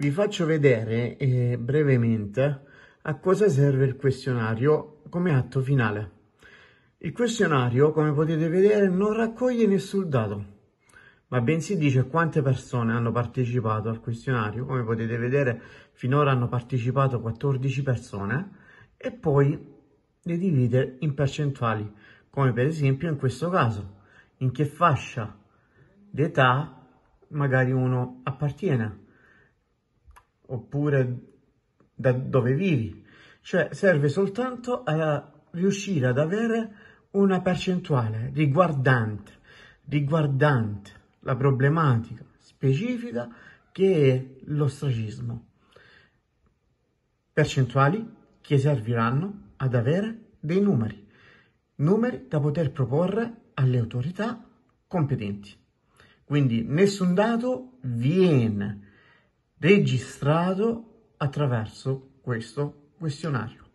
Vi faccio vedere eh, brevemente a cosa serve il questionario come atto finale. Il questionario, come potete vedere, non raccoglie nessun dato, ma bensì dice quante persone hanno partecipato al questionario. Come potete vedere, finora hanno partecipato 14 persone e poi le divide in percentuali, come per esempio in questo caso, in che fascia d'età magari uno appartiene oppure da dove vivi. Cioè serve soltanto a riuscire ad avere una percentuale riguardante, riguardante la problematica specifica che è l'ostracismo. Percentuali che serviranno ad avere dei numeri, numeri da poter proporre alle autorità competenti. Quindi nessun dato viene registrato attraverso questo questionario.